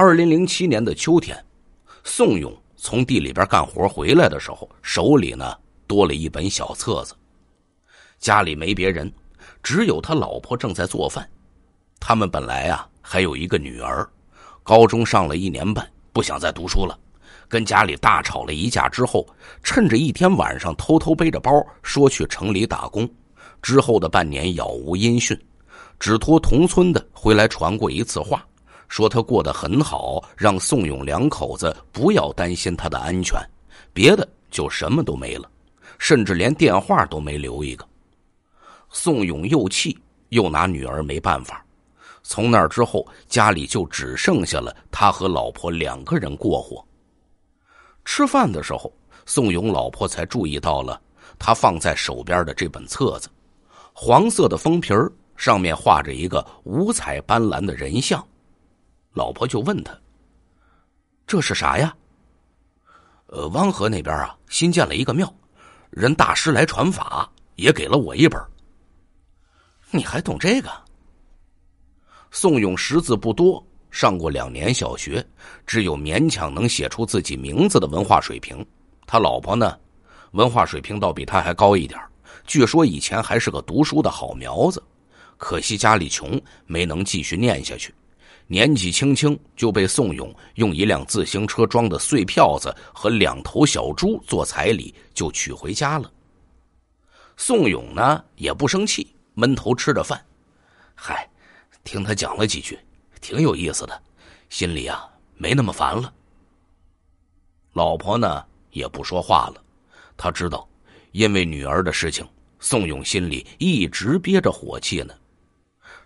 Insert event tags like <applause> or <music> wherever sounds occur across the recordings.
二零零七年的秋天，宋勇从地里边干活回来的时候，手里呢多了一本小册子。家里没别人，只有他老婆正在做饭。他们本来啊还有一个女儿，高中上了一年半，不想再读书了，跟家里大吵了一架之后，趁着一天晚上偷偷背着包说去城里打工。之后的半年杳无音讯，只托同村的回来传过一次话。说他过得很好，让宋勇两口子不要担心他的安全，别的就什么都没了，甚至连电话都没留一个。宋勇又气又拿女儿没办法，从那之后，家里就只剩下了他和老婆两个人过活。吃饭的时候，宋勇老婆才注意到了他放在手边的这本册子，黄色的封皮儿上面画着一个五彩斑斓的人像。老婆就问他：“这是啥呀？”“呃，汪河那边啊，新建了一个庙，人大师来传法，也给了我一本。”“你还懂这个？”宋勇识字不多，上过两年小学，只有勉强能写出自己名字的文化水平。他老婆呢，文化水平倒比他还高一点，据说以前还是个读书的好苗子，可惜家里穷，没能继续念下去。年纪轻轻就被宋勇用一辆自行车装的碎票子和两头小猪做彩礼就娶回家了。宋勇呢也不生气，闷头吃着饭。嗨，听他讲了几句，挺有意思的，心里啊没那么烦了。老婆呢也不说话了，他知道，因为女儿的事情，宋勇心里一直憋着火气呢。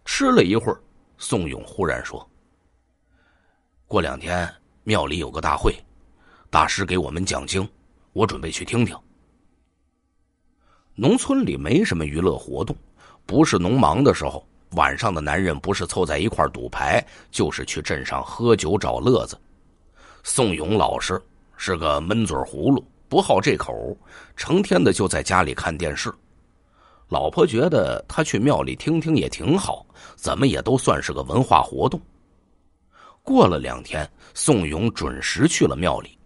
吃了一会儿，宋勇忽然说。过两天庙里有个大会，大师给我们讲经，我准备去听听。农村里没什么娱乐活动，不是农忙的时候，晚上的男人不是凑在一块赌牌，就是去镇上喝酒找乐子。宋勇老实，是个闷嘴葫芦，不好这口，成天的就在家里看电视。老婆觉得他去庙里听听也挺好，怎么也都算是个文化活动。过了两天，宋勇准时去了庙里。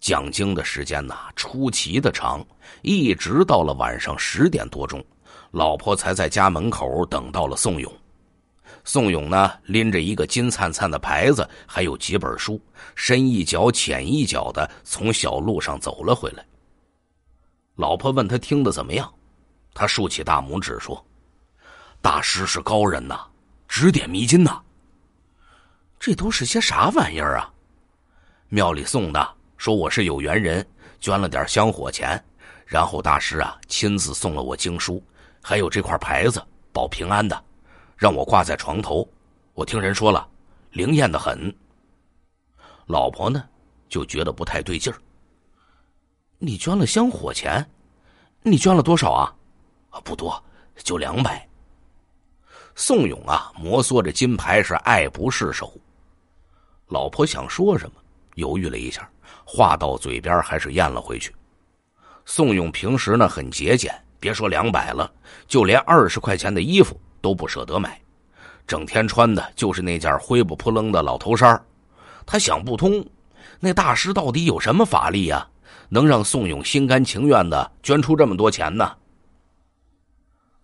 讲经的时间呢，出奇的长，一直到了晚上十点多钟，老婆才在家门口等到了宋勇。宋勇呢，拎着一个金灿灿的牌子，还有几本书，深一脚浅一脚的从小路上走了回来。老婆问他听的怎么样，他竖起大拇指说：“大师是高人呐，指点迷津呐。”这都是些啥玩意儿啊？庙里送的，说我是有缘人，捐了点香火钱，然后大师啊亲自送了我经书，还有这块牌子保平安的，让我挂在床头。我听人说了，灵验的很。老婆呢，就觉得不太对劲儿。你捐了香火钱，你捐了多少啊？不多，就两百。宋勇啊，摩挲着金牌是爱不释手。老婆想说什么，犹豫了一下，话到嘴边还是咽了回去。宋勇平时呢很节俭，别说两百了，就连二十块钱的衣服都不舍得买，整天穿的就是那件灰不扑棱的老头衫他想不通，那大师到底有什么法力呀，能让宋勇心甘情愿的捐出这么多钱呢？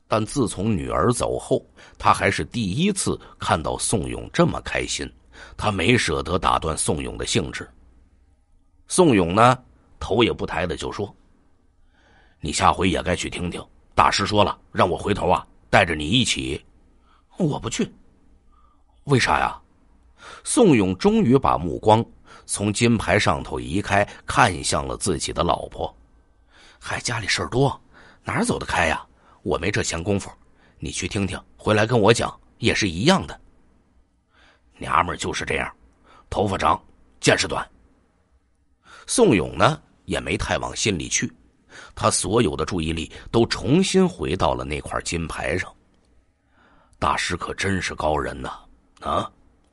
但自从女儿走后，他还是第一次看到宋勇这么开心。他没舍得打断宋勇的兴致。宋勇呢，头也不抬的就说：“你下回也该去听听。大师说了，让我回头啊，带着你一起。”“我不去。”“为啥呀？”宋勇终于把目光从金牌上头移开，看向了自己的老婆。“还家里事儿多，哪走得开呀？我没这闲工夫。你去听听，回来跟我讲，也是一样的。”娘们儿就是这样，头发长，见识短。宋勇呢，也没太往心里去，他所有的注意力都重新回到了那块金牌上。大师可真是高人呐，啊，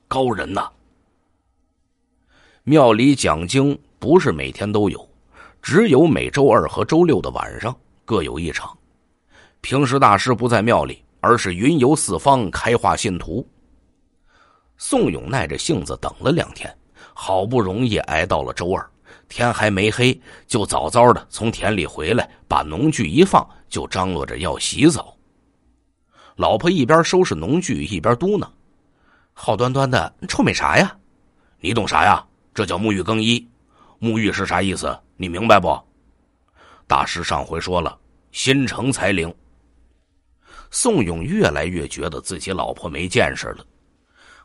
高人呐！庙里讲经不是每天都有，只有每周二和周六的晚上各有一场。平时大师不在庙里，而是云游四方，开化信徒。宋勇耐着性子等了两天，好不容易挨到了周二，天还没黑，就早早的从田里回来，把农具一放，就张罗着要洗澡。老婆一边收拾农具一边嘟囔：“好端端的臭美啥呀？你懂啥呀？这叫沐浴更衣，沐浴是啥意思？你明白不？大师上回说了，心诚才灵。”宋勇越来越觉得自己老婆没见识了。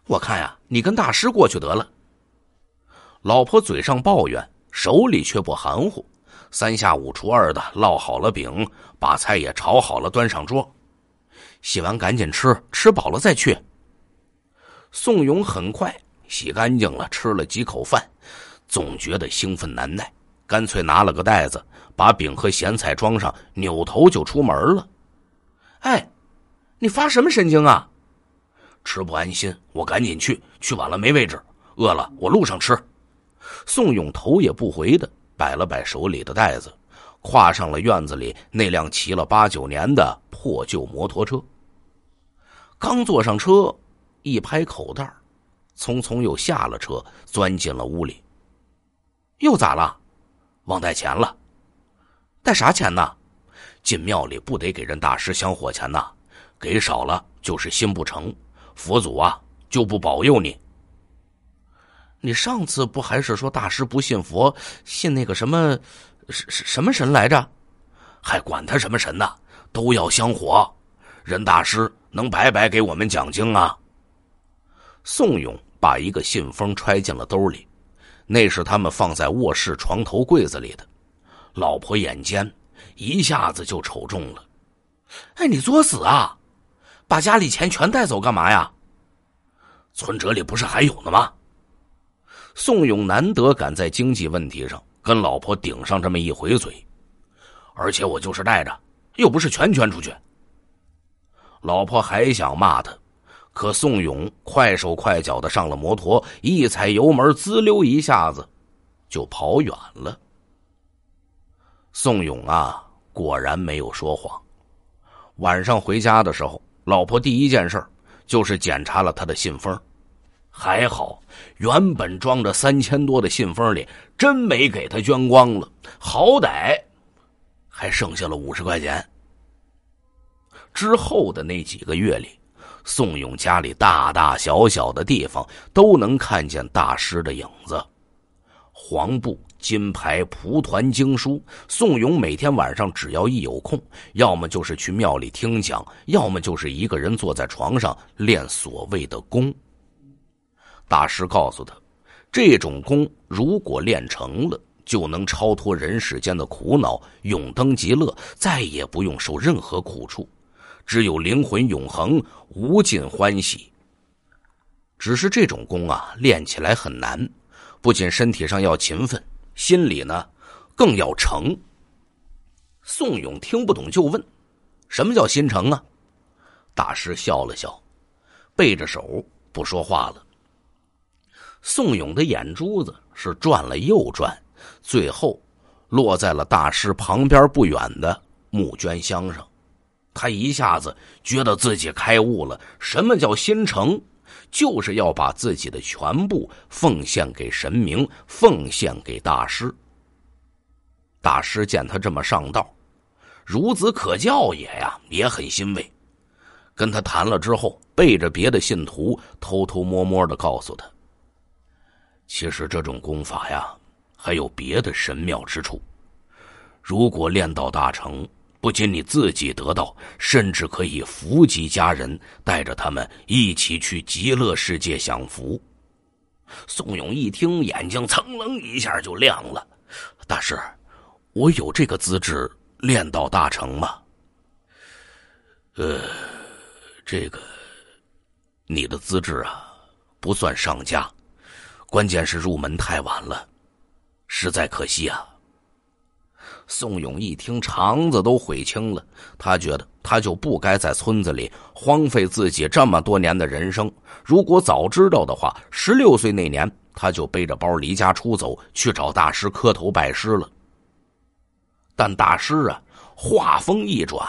我看呀，你跟大师过去得了。老婆嘴上抱怨，手里却不含糊，三下五除二的烙好了饼，把菜也炒好了，端上桌。洗完赶紧吃，吃饱了再去。宋勇很快洗干净了，吃了几口饭，总觉得兴奋难耐，干脆拿了个袋子，把饼和咸菜装上，扭头就出门了。哎，你发什么神经啊？吃不安心，我赶紧去。去晚了没位置。饿了，我路上吃。宋勇头也不回的摆了摆手里的袋子，跨上了院子里那辆骑了八九年的破旧摩托车。刚坐上车，一拍口袋，匆匆又下了车，钻进了屋里。又咋了？忘带钱了。带啥钱呐？进庙里不得给人大师香火钱呐？给少了就是心不诚。佛祖啊，就不保佑你！你上次不还是说大师不信佛，信那个什么，什什什么神来着？还管他什么神呢，都要香火，任大师能白白给我们讲经啊？宋勇把一个信封揣进了兜里，那是他们放在卧室床头柜子里的。老婆眼尖，一下子就瞅中了。哎，你作死啊！把家里钱全带走干嘛呀？存折里不是还有呢吗？宋勇难得敢在经济问题上跟老婆顶上这么一回嘴，而且我就是带着，又不是全捐出去。老婆还想骂他，可宋勇快手快脚的上了摩托，一踩油门，滋溜一下子就跑远了。宋勇啊，果然没有说谎。晚上回家的时候。老婆第一件事就是检查了他的信封，还好，原本装着三千多的信封里真没给他捐光了，好歹还剩下了五十块钱。之后的那几个月里，宋勇家里大大小小的地方都能看见大师的影子，黄布。金牌蒲团经书，宋勇每天晚上只要一有空，要么就是去庙里听讲，要么就是一个人坐在床上练所谓的功。大师告诉他，这种功如果练成了，就能超脱人世间的苦恼，永登极乐，再也不用受任何苦处，只有灵魂永恒，无尽欢喜。只是这种功啊，练起来很难，不仅身体上要勤奋。心里呢，更要诚。宋勇听不懂就问：“什么叫心诚啊？”大师笑了笑，背着手不说话了。宋勇的眼珠子是转了又转，最后落在了大师旁边不远的募捐箱上。他一下子觉得自己开悟了，什么叫心诚？就是要把自己的全部奉献给神明，奉献给大师。大师见他这么上道，孺子可教也呀，也很欣慰。跟他谈了之后，背着别的信徒偷偷摸摸的告诉他，其实这种功法呀，还有别的神妙之处。如果练到大成。不仅你自己得到，甚至可以福及家人，带着他们一起去极乐世界享福。宋勇一听，眼睛噌楞一下就亮了：“大师，我有这个资质，练到大成吗？”“呃，这个你的资质啊，不算上佳，关键是入门太晚了，实在可惜啊。”宋勇一听，肠子都悔青了。他觉得他就不该在村子里荒废自己这么多年的人生。如果早知道的话，十六岁那年他就背着包离家出走，去找大师磕头拜师了。但大师啊，话锋一转：“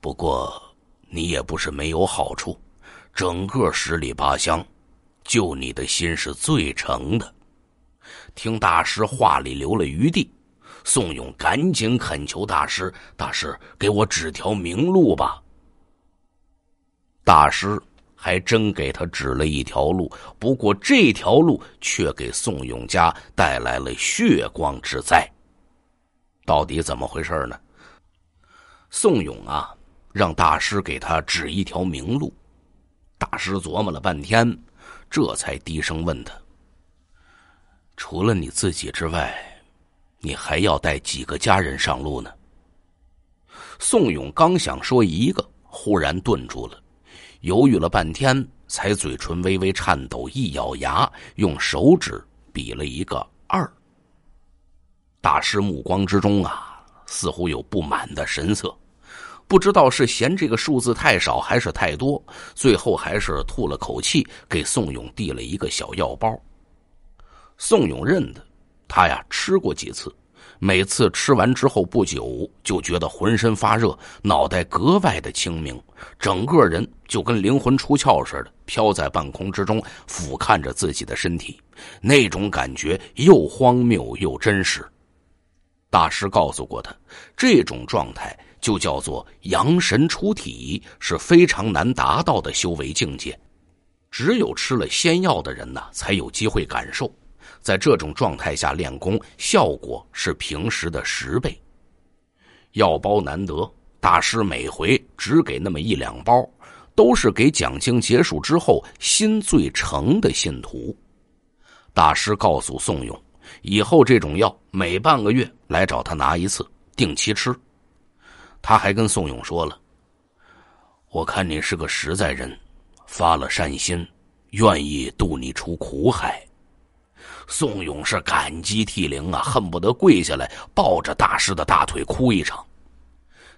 不过你也不是没有好处，整个十里八乡，就你的心是最诚的。”听大师话里留了余地。宋勇赶紧恳求大师：“大师，给我指条明路吧。”大师还真给他指了一条路，不过这条路却给宋勇家带来了血光之灾。到底怎么回事呢？宋勇啊，让大师给他指一条明路。大师琢磨了半天，这才低声问他：“除了你自己之外。”你还要带几个家人上路呢？宋勇刚想说一个，忽然顿住了，犹豫了半天，才嘴唇微微颤抖，一咬牙，用手指比了一个二。大师目光之中啊，似乎有不满的神色，不知道是嫌这个数字太少，还是太多，最后还是吐了口气，给宋勇递了一个小药包。宋勇认得。他呀吃过几次，每次吃完之后不久就觉得浑身发热，脑袋格外的清明，整个人就跟灵魂出窍似的，飘在半空之中，俯瞰着自己的身体，那种感觉又荒谬又真实。大师告诉过他，这种状态就叫做阳神出体，是非常难达到的修为境界，只有吃了仙药的人呢，才有机会感受。在这种状态下练功，效果是平时的十倍。药包难得，大师每回只给那么一两包，都是给讲经结束之后心最诚的信徒。大师告诉宋勇，以后这种药每半个月来找他拿一次，定期吃。他还跟宋勇说了：“我看你是个实在人，发了善心，愿意渡你出苦海。”宋勇是感激涕零啊，恨不得跪下来抱着大师的大腿哭一场。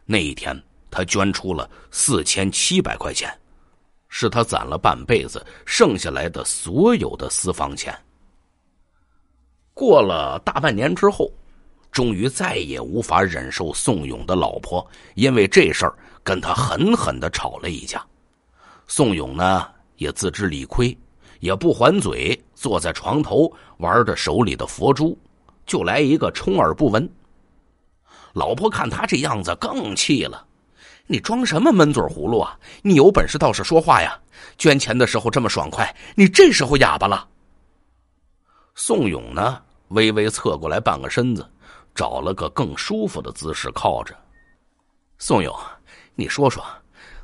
那一天，他捐出了四千七百块钱，是他攒了半辈子剩下来的所有的私房钱。过了大半年之后，终于再也无法忍受宋勇的老婆，因为这事儿跟他狠狠的吵了一架。宋勇呢，也自知理亏。也不还嘴，坐在床头玩着手里的佛珠，就来一个充耳不闻。老婆看他这样子更气了，你装什么闷嘴葫芦啊？你有本事倒是说话呀！捐钱的时候这么爽快，你这时候哑巴了？宋勇呢？微微侧过来半个身子，找了个更舒服的姿势靠着。宋勇，你说说，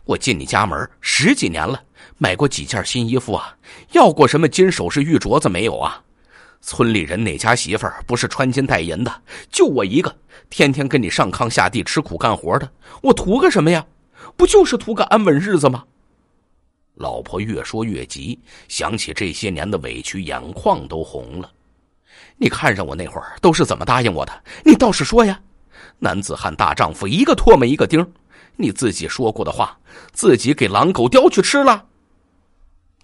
我进你家门十几年了。买过几件新衣服啊？要过什么金首饰、玉镯子没有啊？村里人哪家媳妇儿不是穿金戴银的？就我一个，天天跟你上炕下地吃苦干活的，我图个什么呀？不就是图个安稳日子吗？老婆越说越急，想起这些年的委屈，眼眶都红了。你看上我那会儿都是怎么答应我的？你倒是说呀！男子汉大丈夫，一个唾沫一个钉你自己说过的话，自己给狼狗叼去吃了。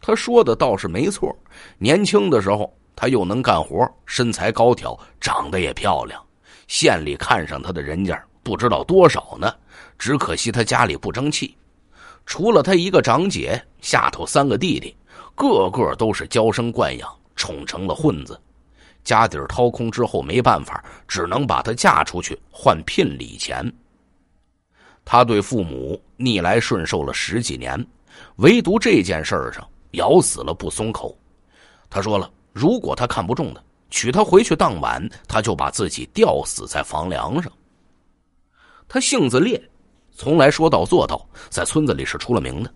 他说的倒是没错，年轻的时候他又能干活，身材高挑，长得也漂亮，县里看上他的人家不知道多少呢。只可惜他家里不争气，除了他一个长姐，下头三个弟弟，个个都是娇生惯养，宠成了混子，家底掏空之后，没办法，只能把她嫁出去换聘礼钱。他对父母逆来顺受了十几年，唯独这件事儿上。咬死了不松口，他说了：“如果他看不中的，娶她回去当晚，他就把自己吊死在房梁上。”他性子烈，从来说到做到，在村子里是出了名的。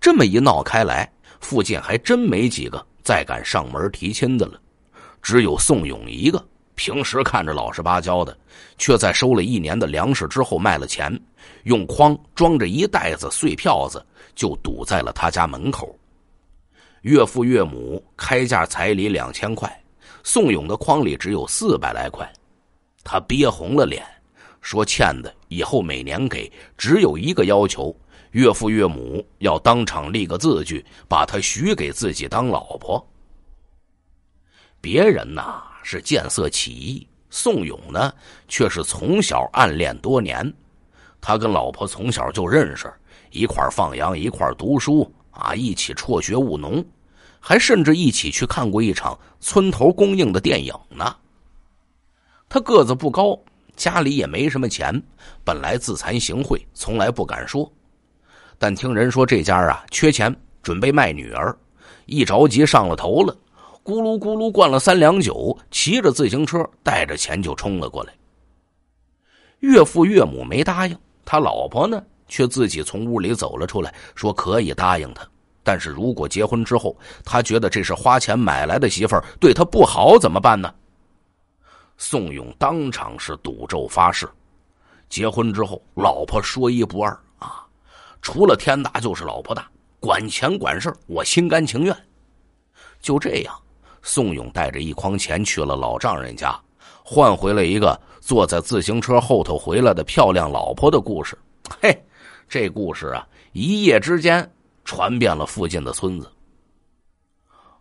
这么一闹开来，附近还真没几个再敢上门提亲的了。只有宋勇一个，平时看着老实巴交的，却在收了一年的粮食之后卖了钱，用筐装着一袋子碎票子，就堵在了他家门口。岳父岳母开价彩礼两千块，宋勇的筐里只有四百来块，他憋红了脸，说欠的以后每年给，只有一个要求：岳父岳母要当场立个字据，把他许给自己当老婆。别人呐是见色起意，宋勇呢却是从小暗恋多年，他跟老婆从小就认识，一块放羊，一块读书，啊，一起辍学务农。还甚至一起去看过一场村头供应的电影呢。他个子不高，家里也没什么钱，本来自惭形秽，从来不敢说。但听人说这家啊缺钱，准备卖女儿，一着急上了头了，咕噜咕噜灌了三两酒，骑着自行车带着钱就冲了过来。岳父岳母没答应，他老婆呢却自己从屋里走了出来，说可以答应他。但是如果结婚之后，他觉得这是花钱买来的媳妇儿对他不好，怎么办呢？宋勇当场是赌咒发誓，结婚之后老婆说一不二啊，除了天大就是老婆大，管钱管事我心甘情愿。就这样，宋勇带着一筐钱去了老丈人家，换回了一个坐在自行车后头回来的漂亮老婆的故事。嘿，这故事啊，一夜之间。传遍了附近的村子。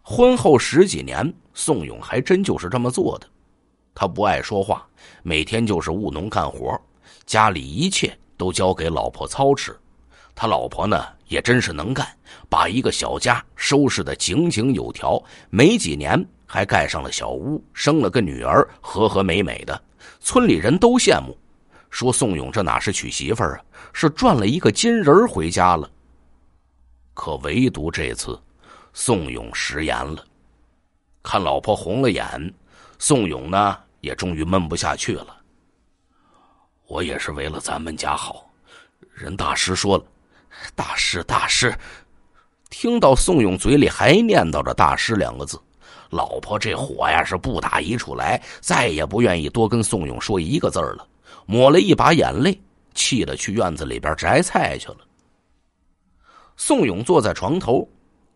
婚后十几年，宋勇还真就是这么做的。他不爱说话，每天就是务农干活家里一切都交给老婆操持。他老婆呢也真是能干，把一个小家收拾的井井有条。没几年，还盖上了小屋，生了个女儿，和和美美的，村里人都羡慕，说宋勇这哪是娶媳妇儿啊，是赚了一个金人回家了。可唯独这次，宋勇食言了。看老婆红了眼，宋勇呢也终于闷不下去了。我也是为了咱们家好，任大师说了，大师大师。听到宋勇嘴里还念叨着“大师”两个字，老婆这火呀是不打一处来，再也不愿意多跟宋勇说一个字儿了，抹了一把眼泪，气得去院子里边摘菜去了。宋勇坐在床头，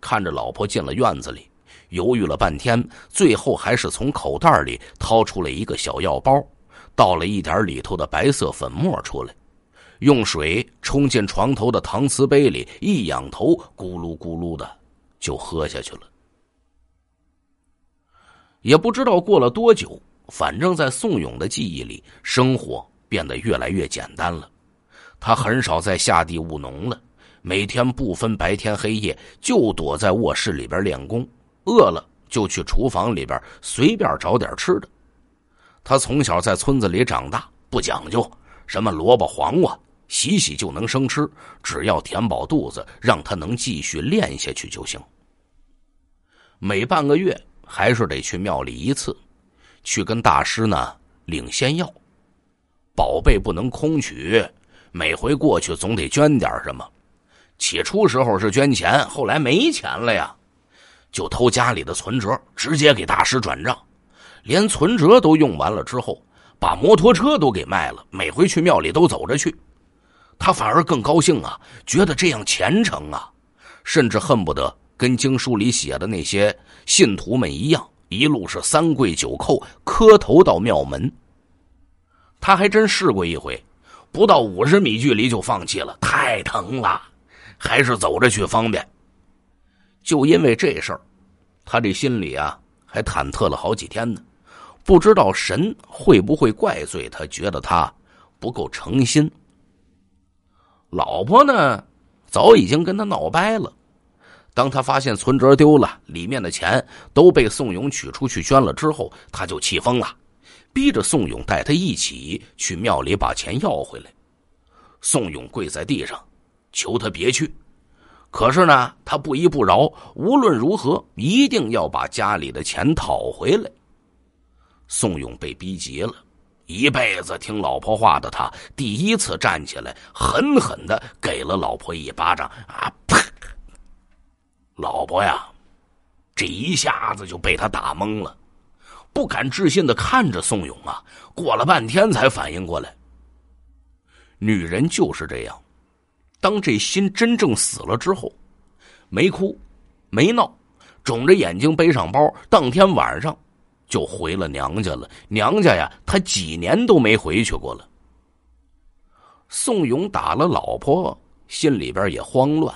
看着老婆进了院子里，犹豫了半天，最后还是从口袋里掏出了一个小药包，倒了一点里头的白色粉末出来，用水冲进床头的搪瓷杯里，一仰头，咕噜咕噜的就喝下去了。也不知道过了多久，反正在宋勇的记忆里，生活变得越来越简单了，他很少再下地务农了。每天不分白天黑夜，就躲在卧室里边练功。饿了就去厨房里边随便找点吃的。他从小在村子里长大，不讲究什么萝卜黄瓜，洗洗就能生吃。只要填饱肚子，让他能继续练下去就行。每半个月还是得去庙里一次，去跟大师呢领仙药。宝贝不能空取，每回过去总得捐点什么。起初时候是捐钱，后来没钱了呀，就偷家里的存折，直接给大师转账。连存折都用完了之后，把摩托车都给卖了。每回去庙里都走着去，他反而更高兴啊，觉得这样虔诚啊，甚至恨不得跟经书里写的那些信徒们一样，一路是三跪九叩，磕头到庙门。他还真试过一回，不到五十米距离就放弃了，太疼了。还是走着去方便。就因为这事儿，他这心里啊还忐忑了好几天呢，不知道神会不会怪罪他，觉得他不够诚心。老婆呢，早已经跟他闹掰了。当他发现存折丢了，里面的钱都被宋勇取出去捐了之后，他就气疯了，逼着宋勇带他一起去庙里把钱要回来。宋勇跪在地上。求他别去，可是呢，他不依不饶，无论如何一定要把家里的钱讨回来。宋勇被逼急了，一辈子听老婆话的他，第一次站起来，狠狠的给了老婆一巴掌啊！啪！老婆呀，这一下子就被他打懵了，不敢置信的看着宋勇啊，过了半天才反应过来。女人就是这样。当这心真正死了之后，没哭，没闹，肿着眼睛背上包，当天晚上就回了娘家了。娘家呀，他几年都没回去过了。宋勇打了老婆，心里边也慌乱，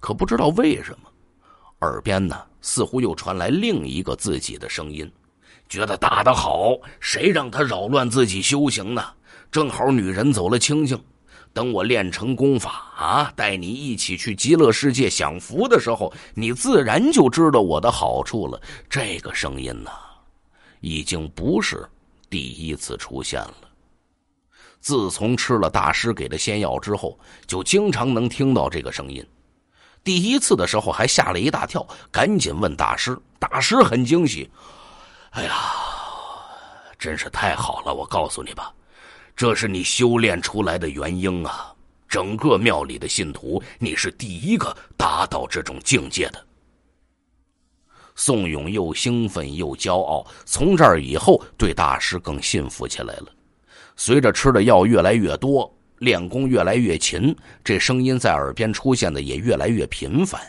可不知道为什么，耳边呢似乎又传来另一个自己的声音，觉得打得好，谁让他扰乱自己修行呢？正好女人走了清净。等我练成功法啊，带你一起去极乐世界享福的时候，你自然就知道我的好处了。这个声音呢，已经不是第一次出现了。自从吃了大师给的仙药之后，就经常能听到这个声音。第一次的时候还吓了一大跳，赶紧问大师。大师很惊喜：“哎呀，真是太好了！我告诉你吧。”这是你修炼出来的元婴啊！整个庙里的信徒，你是第一个达到这种境界的。宋勇又兴奋又骄傲，从这儿以后对大师更信服起来了。随着吃的药越来越多，练功越来越勤，这声音在耳边出现的也越来越频繁。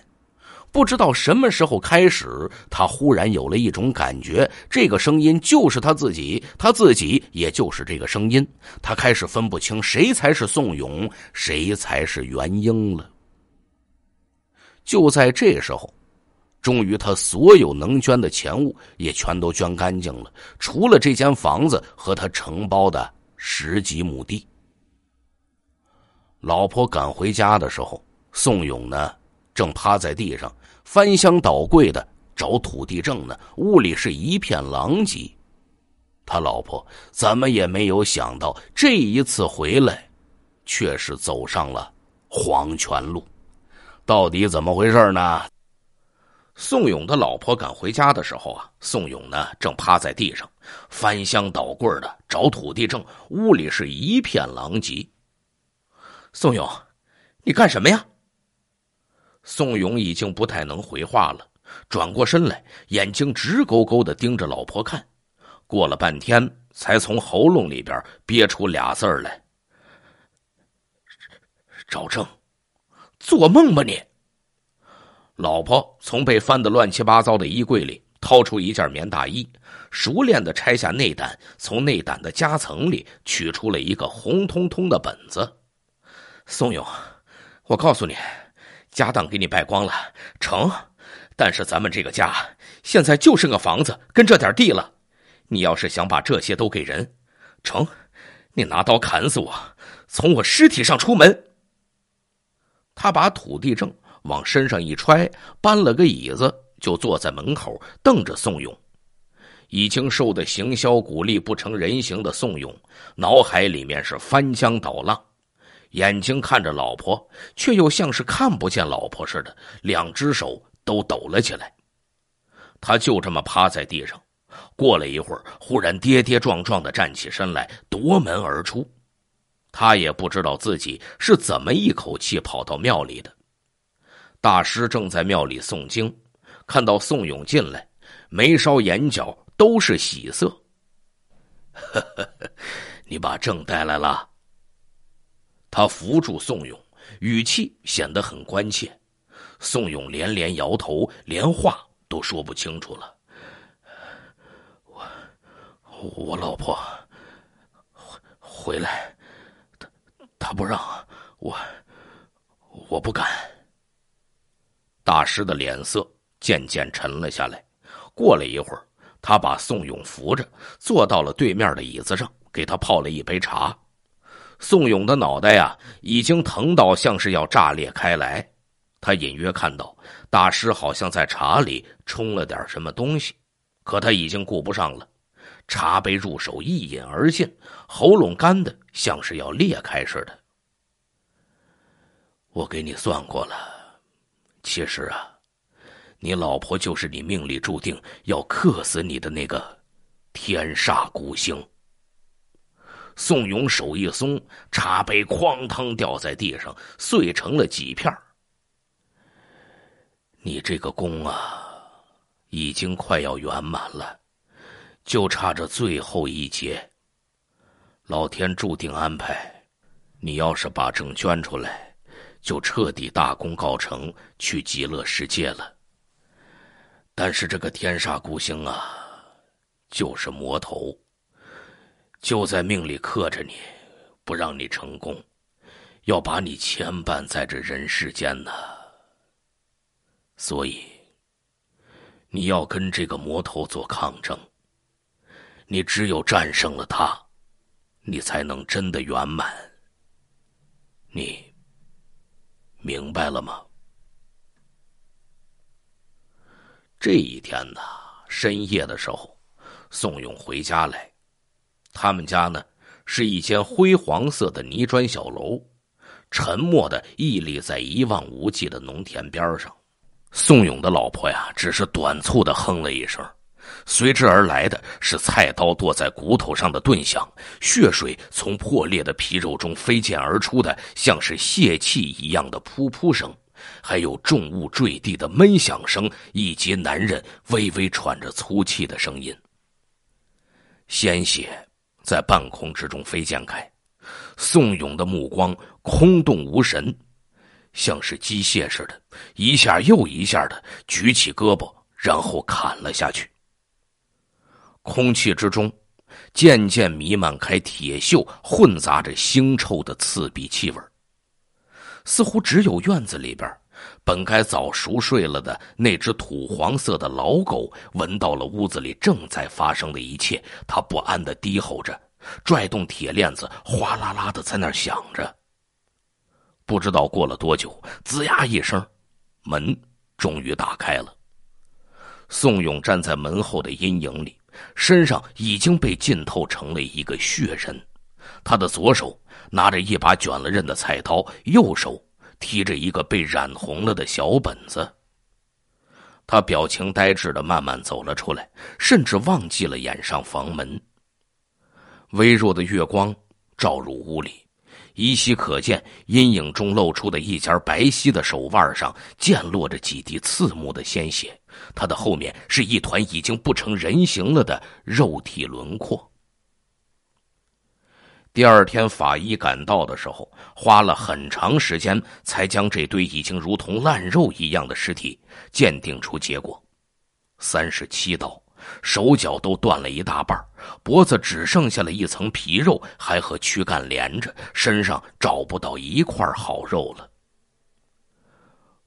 不知道什么时候开始，他忽然有了一种感觉，这个声音就是他自己，他自己也就是这个声音。他开始分不清谁才是宋勇，谁才是元英了。就在这时候，终于他所有能捐的钱物也全都捐干净了，除了这间房子和他承包的十几亩地。老婆赶回家的时候，宋勇呢？正趴在地上翻箱倒柜的找土地证呢，屋里是一片狼藉。他老婆怎么也没有想到，这一次回来，却是走上了黄泉路。到底怎么回事呢？宋勇的老婆赶回家的时候啊，宋勇呢正趴在地上翻箱倒柜的找土地证，屋里是一片狼藉。宋勇，你干什么呀？宋勇已经不太能回话了，转过身来，眼睛直勾勾的盯着老婆看，过了半天，才从喉咙里边憋出俩字儿来：“赵正，做梦吧你！”老婆从被翻得乱七八糟的衣柜里掏出一件棉大衣，熟练地拆下内胆，从内胆的夹层里取出了一个红彤彤的本子。宋勇，我告诉你。家当给你败光了，成。但是咱们这个家现在就剩个房子跟这点地了。你要是想把这些都给人，成。你拿刀砍死我，从我尸体上出门。他把土地证往身上一揣，搬了个椅子就坐在门口，瞪着宋勇。已经瘦的形销骨立、不成人形的宋勇，脑海里面是翻江倒浪。眼睛看着老婆，却又像是看不见老婆似的，两只手都抖了起来。他就这么趴在地上，过了一会儿，忽然跌跌撞撞的站起身来，夺门而出。他也不知道自己是怎么一口气跑到庙里的。大师正在庙里诵经，看到宋勇进来，眉梢眼角都是喜色。<laughs> 你把证带来了。他扶住宋勇，语气显得很关切。宋勇连连摇头，连话都说不清楚了。我，我老婆回回来，他他不让我，我不敢。大师的脸色渐渐沉了下来。过了一会儿，他把宋勇扶着坐到了对面的椅子上，给他泡了一杯茶。宋勇的脑袋啊，已经疼到像是要炸裂开来。他隐约看到大师好像在茶里冲了点什么东西，可他已经顾不上了。茶杯入手，一饮而尽，喉咙干的像是要裂开似的。我给你算过了，其实啊，你老婆就是你命里注定要克死你的那个天煞孤星。宋勇手一松，茶杯哐当掉在地上，碎成了几片你这个功啊，已经快要圆满了，就差这最后一劫。老天注定安排，你要是把证捐出来，就彻底大功告成，去极乐世界了。但是这个天煞孤星啊，就是魔头。就在命里刻着你，不让你成功，要把你牵绊在这人世间呢。所以，你要跟这个魔头做抗争。你只有战胜了他，你才能真的圆满。你明白了吗？这一天呢，深夜的时候，宋勇回家来。他们家呢，是一间灰黄色的泥砖小楼，沉默的屹立在一望无际的农田边上。宋勇的老婆呀，只是短促的哼了一声，随之而来的是菜刀剁在骨头上的钝响，血水从破裂的皮肉中飞溅而出的，像是泄气一样的噗噗声，还有重物坠地的闷响声，以及男人微微喘着粗气的声音，鲜血。在半空之中飞溅开，宋勇的目光空洞无神，像是机械似的，一下又一下的举起胳膊，然后砍了下去。空气之中渐渐弥漫开铁锈混杂着腥臭的刺鼻气味似乎只有院子里边本该早熟睡了的那只土黄色的老狗闻到了屋子里正在发生的一切，它不安地低吼着，拽动铁链子，哗啦啦的在那儿响着。不知道过了多久，吱呀一声，门终于打开了。宋勇站在门后的阴影里，身上已经被浸透成了一个血人，他的左手拿着一把卷了刃的菜刀，右手。提着一个被染红了的小本子，他表情呆滞的慢慢走了出来，甚至忘记了掩上房门。微弱的月光照入屋里，依稀可见阴影中露出的一截白皙的手腕上溅落着几滴刺目的鲜血。他的后面是一团已经不成人形了的肉体轮廓。第二天，法医赶到的时候，花了很长时间才将这堆已经如同烂肉一样的尸体鉴定出结果：三十七刀，手脚都断了一大半，脖子只剩下了一层皮肉，还和躯干连着，身上找不到一块好肉了。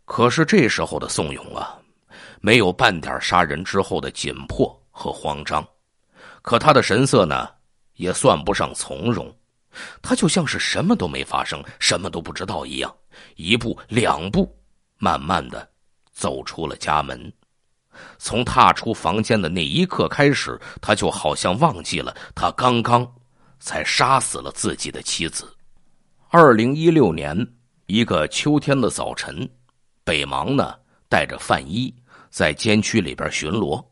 可是这时候的宋勇啊，没有半点杀人之后的紧迫和慌张，可他的神色呢，也算不上从容。他就像是什么都没发生、什么都不知道一样，一步两步，慢慢的走出了家门。从踏出房间的那一刻开始，他就好像忘记了他刚刚才杀死了自己的妻子。二零一六年一个秋天的早晨，北芒呢带着范一在监区里边巡逻。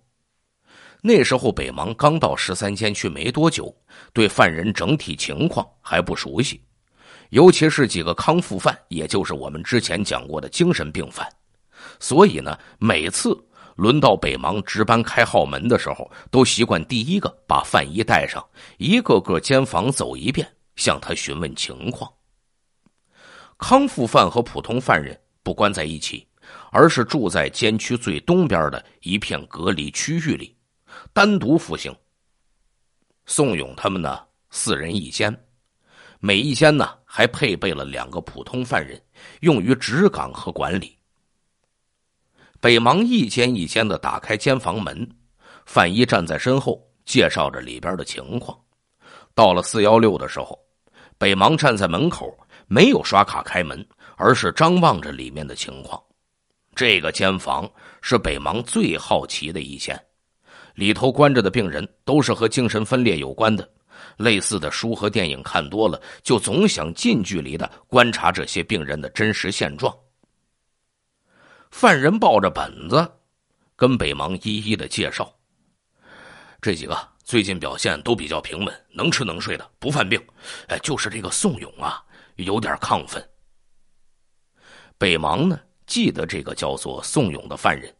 那时候北芒刚到十三监区没多久，对犯人整体情况还不熟悉，尤其是几个康复犯，也就是我们之前讲过的精神病犯，所以呢，每次轮到北芒值班开号门的时候，都习惯第一个把范衣带上，一个个监房走一遍，向他询问情况。康复犯和普通犯人不关在一起，而是住在监区最东边的一片隔离区域里。单独服刑。宋勇他们呢，四人一间，每一间呢还配备了两个普通犯人，用于值岗和管理。北芒一间一间的打开监房门，范一站在身后介绍着里边的情况。到了四幺六的时候，北芒站在门口，没有刷卡开门，而是张望着里面的情况。这个监房是北芒最好奇的一间。里头关着的病人都是和精神分裂有关的，类似的书和电影看多了，就总想近距离的观察这些病人的真实现状。犯人抱着本子，跟北芒一一的介绍。这几个最近表现都比较平稳，能吃能睡的，不犯病。哎，就是这个宋勇啊，有点亢奋。北芒呢记得这个叫做宋勇的犯人。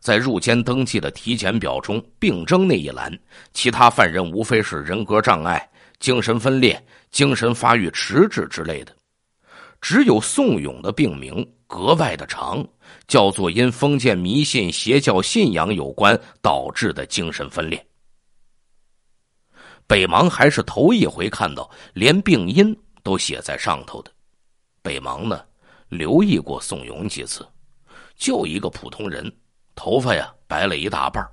在入监登记的体检表中，病征那一栏，其他犯人无非是人格障碍、精神分裂、精神发育迟滞之类的，只有宋勇的病名格外的长，叫做因封建迷信、邪教信仰有关导致的精神分裂。北芒还是头一回看到连病因都写在上头的。北芒呢，留意过宋勇几次，就一个普通人。头发呀白了一大半，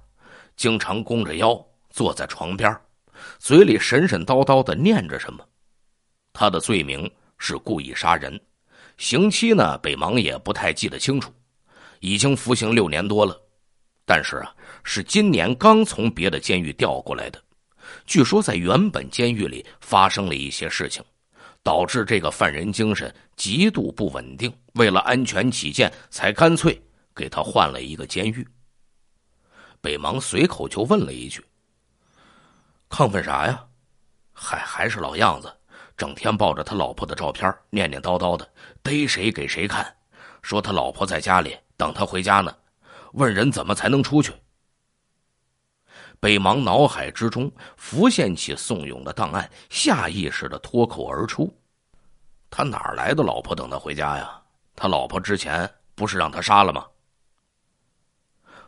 经常弓着腰坐在床边嘴里神神叨叨的念着什么。他的罪名是故意杀人，刑期呢北芒也不太记得清楚，已经服刑六年多了，但是啊是今年刚从别的监狱调过来的。据说在原本监狱里发生了一些事情，导致这个犯人精神极度不稳定，为了安全起见才干脆。给他换了一个监狱。北芒随口就问了一句：“亢奋啥呀？”“还还是老样子，整天抱着他老婆的照片，念念叨叨的，逮谁给谁看，说他老婆在家里等他回家呢。”问人怎么才能出去。北芒脑海之中浮现起宋勇的档案，下意识的脱口而出：“他哪来的老婆等他回家呀？他老婆之前不是让他杀了吗？”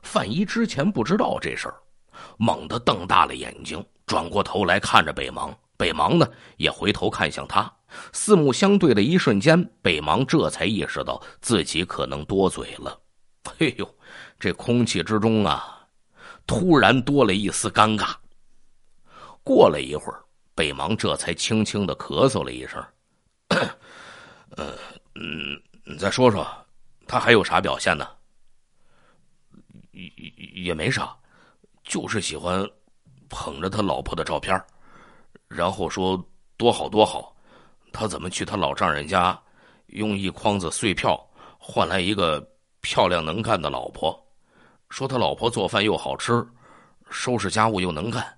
范一之前不知道这事儿，猛地瞪大了眼睛，转过头来看着北芒。北芒呢也回头看向他，四目相对的一瞬间，北芒这才意识到自己可能多嘴了。<laughs> 哎呦，这空气之中啊，突然多了一丝尴尬。过了一会儿，北芒这才轻轻的咳嗽了一声：“ <coughs> 呃，嗯，你再说说，他还有啥表现呢？”也也没啥，就是喜欢捧着他老婆的照片然后说多好多好。他怎么去他老丈人家，用一筐子碎票换来一个漂亮能干的老婆？说他老婆做饭又好吃，收拾家务又能干，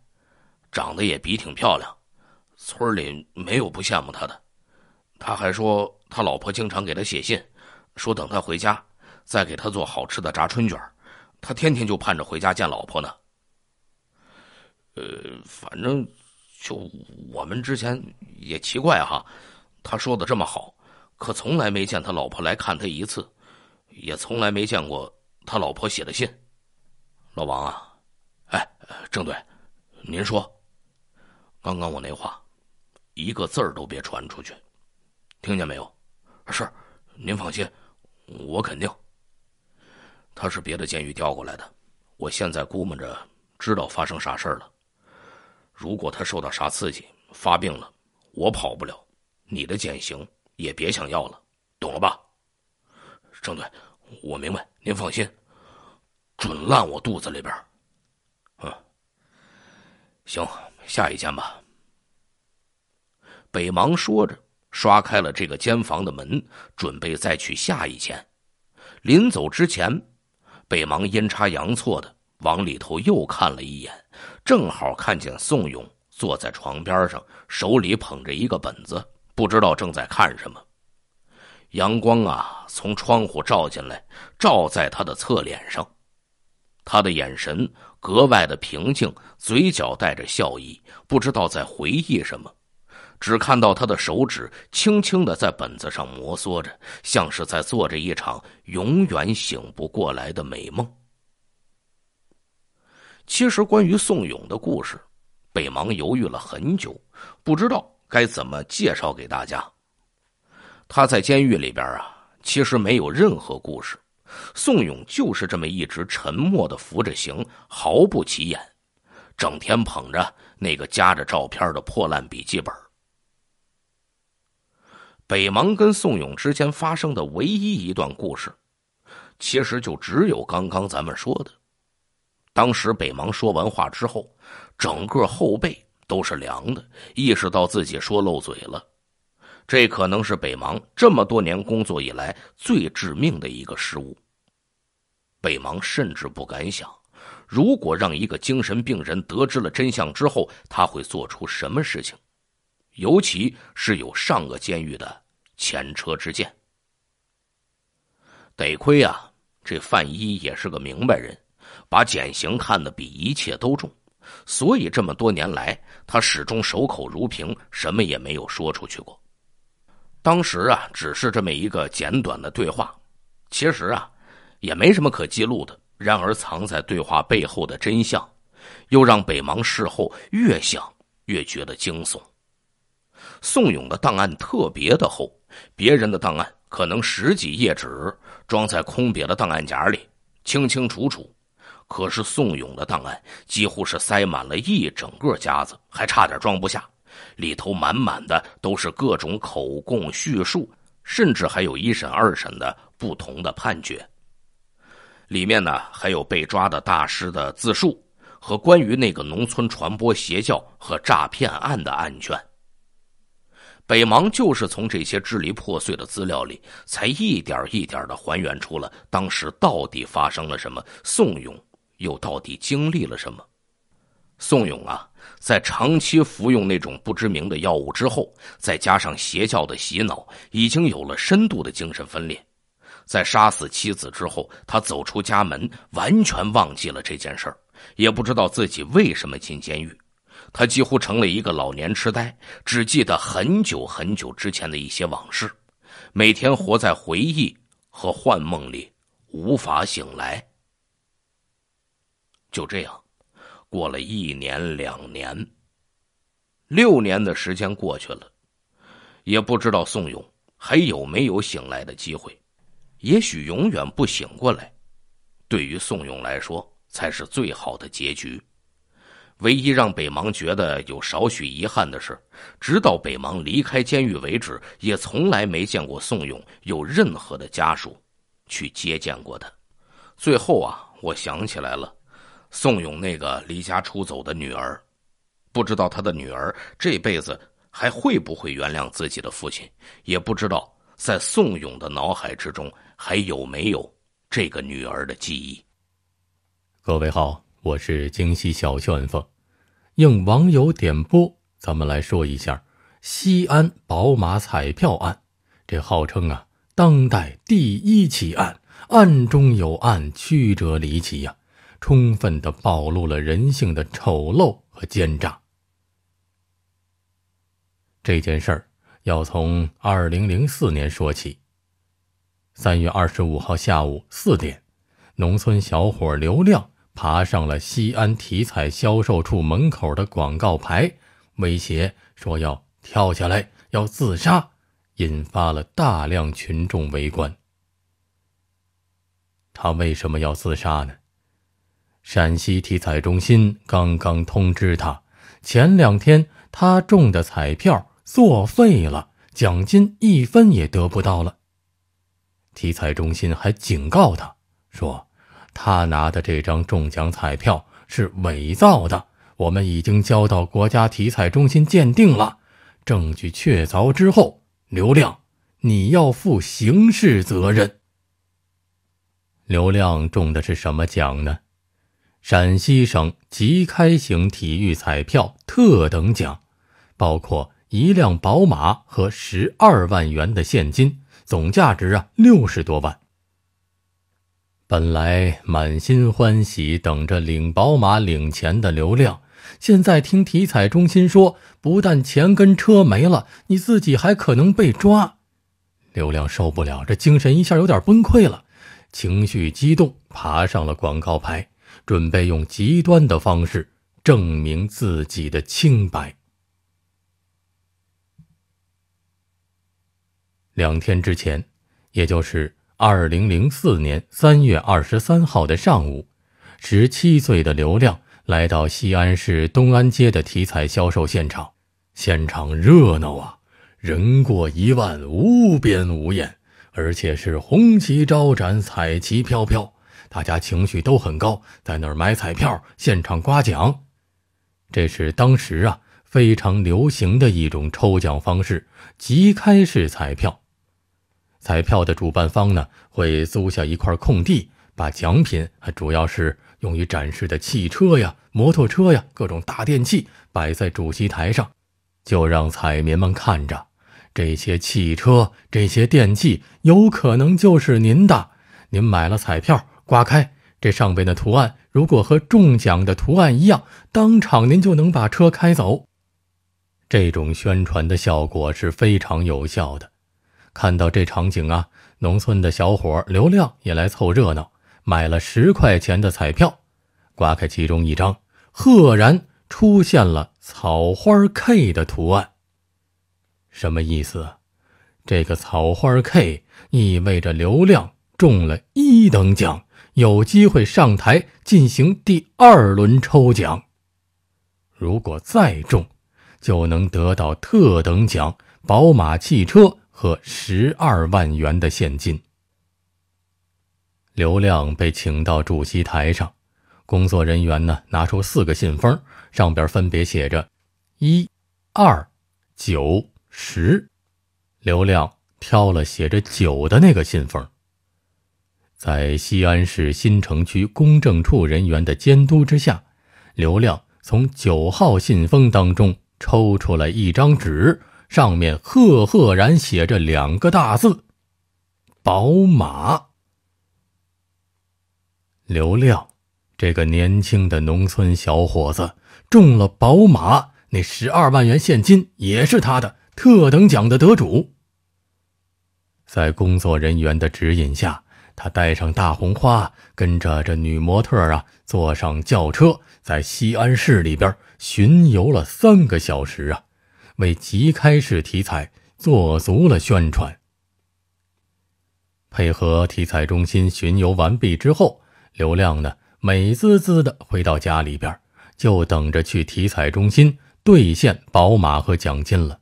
长得也比挺漂亮。村里没有不羡慕他的。他还说他老婆经常给他写信，说等他回家，再给他做好吃的炸春卷儿。他天天就盼着回家见老婆呢。呃，反正就我们之前也奇怪哈，他说的这么好，可从来没见他老婆来看他一次，也从来没见过他老婆写的信。老王啊，哎，郑队，您说，刚刚我那话，一个字儿都别传出去，听见没有？是，您放心，我肯定。他是别的监狱调过来的，我现在估摸着知道发生啥事了。如果他受到啥刺激，发病了，我跑不了，你的减刑也别想要了，懂了吧？郑队，我明白，您放心，准烂我肚子里边。嗯，行，下一间吧。北芒说着，刷开了这个间房的门，准备再去下一间。临走之前。北芒阴差阳错的往里头又看了一眼，正好看见宋勇坐在床边上，手里捧着一个本子，不知道正在看什么。阳光啊，从窗户照进来，照在他的侧脸上，他的眼神格外的平静，嘴角带着笑意，不知道在回忆什么。只看到他的手指轻轻的在本子上摩挲着，像是在做着一场永远醒不过来的美梦。其实关于宋勇的故事，北芒犹豫了很久，不知道该怎么介绍给大家。他在监狱里边啊，其实没有任何故事，宋勇就是这么一直沉默的服着刑，毫不起眼，整天捧着那个夹着照片的破烂笔记本。北芒跟宋勇之间发生的唯一一段故事，其实就只有刚刚咱们说的。当时北芒说完话之后，整个后背都是凉的，意识到自己说漏嘴了。这可能是北芒这么多年工作以来最致命的一个失误。北芒甚至不敢想，如果让一个精神病人得知了真相之后，他会做出什么事情，尤其是有上个监狱的。前车之鉴，得亏啊，这范一也是个明白人，把减刑看得比一切都重，所以这么多年来，他始终守口如瓶，什么也没有说出去过。当时啊，只是这么一个简短的对话，其实啊，也没什么可记录的。然而，藏在对话背后的真相，又让北芒事后越想越觉得惊悚。宋勇的档案特别的厚。别人的档案可能十几页纸装在空瘪的档案夹里，清清楚楚；可是宋勇的档案几乎是塞满了一整个夹子，还差点装不下。里头满满的都是各种口供、叙述，甚至还有一审、二审的不同的判决。里面呢还有被抓的大师的自述，和关于那个农村传播邪教和诈骗案的案卷。北芒就是从这些支离破碎的资料里，才一点一点的还原出了当时到底发生了什么。宋勇又到底经历了什么？宋勇啊，在长期服用那种不知名的药物之后，再加上邪教的洗脑，已经有了深度的精神分裂。在杀死妻子之后，他走出家门，完全忘记了这件事儿，也不知道自己为什么进监狱。他几乎成了一个老年痴呆，只记得很久很久之前的一些往事，每天活在回忆和幻梦里，无法醒来。就这样，过了一年、两年、六年的时间过去了，也不知道宋勇还有没有醒来的机会，也许永远不醒过来，对于宋勇来说才是最好的结局。唯一让北芒觉得有少许遗憾的是，直到北芒离开监狱为止，也从来没见过宋勇有任何的家属去接见过他。最后啊，我想起来了，宋勇那个离家出走的女儿，不知道他的女儿这辈子还会不会原谅自己的父亲，也不知道在宋勇的脑海之中还有没有这个女儿的记忆。各位好。我是京西小旋风，应网友点播，咱们来说一下西安宝马彩票案。这号称啊当代第一奇案，案中有案，曲折离奇呀，充分的暴露了人性的丑陋和奸诈。这件事儿要从二零零四年说起。三月二十五号下午四点，农村小伙刘亮。爬上了西安体彩销售处门口的广告牌，威胁说要跳下来要自杀，引发了大量群众围观。他为什么要自杀呢？陕西体彩中心刚刚通知他，前两天他中的彩票作废了，奖金一分也得不到了。体彩中心还警告他说。他拿的这张中奖彩票是伪造的，我们已经交到国家体彩中心鉴定了，证据确凿之后，刘亮你要负刑事责任。刘亮中的是什么奖呢？陕西省即开型体育彩票特等奖，包括一辆宝马和十二万元的现金，总价值啊六十多万。本来满心欢喜等着领宝马、领钱的刘亮，现在听体彩中心说，不但钱跟车没了，你自己还可能被抓。刘亮受不了，这精神一下有点崩溃了，情绪激动，爬上了广告牌，准备用极端的方式证明自己的清白。两天之前，也就是。二零零四年三月二十三号的上午，十七岁的刘亮来到西安市东安街的体彩销售现场。现场热闹啊，人过一万，无边无沿，而且是红旗招展，彩旗飘飘，大家情绪都很高，在那儿买彩票，现场刮奖。这是当时啊非常流行的一种抽奖方式——即开式彩票。彩票的主办方呢，会租下一块空地，把奖品，主要是用于展示的汽车呀、摩托车呀、各种大电器摆在主席台上，就让彩民们看着这些汽车、这些电器，有可能就是您的。您买了彩票，刮开这上边的图案，如果和中奖的图案一样，当场您就能把车开走。这种宣传的效果是非常有效的。看到这场景啊，农村的小伙刘亮也来凑热闹，买了十块钱的彩票，刮开其中一张，赫然出现了草花 K 的图案。什么意思？这个草花 K 意味着刘亮中了一等奖，有机会上台进行第二轮抽奖。如果再中，就能得到特等奖——宝马汽车。和十二万元的现金，刘亮被请到主席台上。工作人员呢拿出四个信封，上边分别写着一、二、九、十。刘亮挑了写着九的那个信封。在西安市新城区公证处人员的监督之下，刘亮从九号信封当中抽出来一张纸。上面赫赫然写着两个大字：“宝马”。刘亮，这个年轻的农村小伙子中了宝马，那十二万元现金也是他的特等奖的得主。在工作人员的指引下，他戴上大红花，跟着这女模特啊，坐上轿车，在西安市里边巡游了三个小时啊。为即开式体彩做足了宣传，配合体彩中心巡游完毕之后，刘亮呢美滋滋的回到家里边，就等着去体彩中心兑现宝马和奖金了。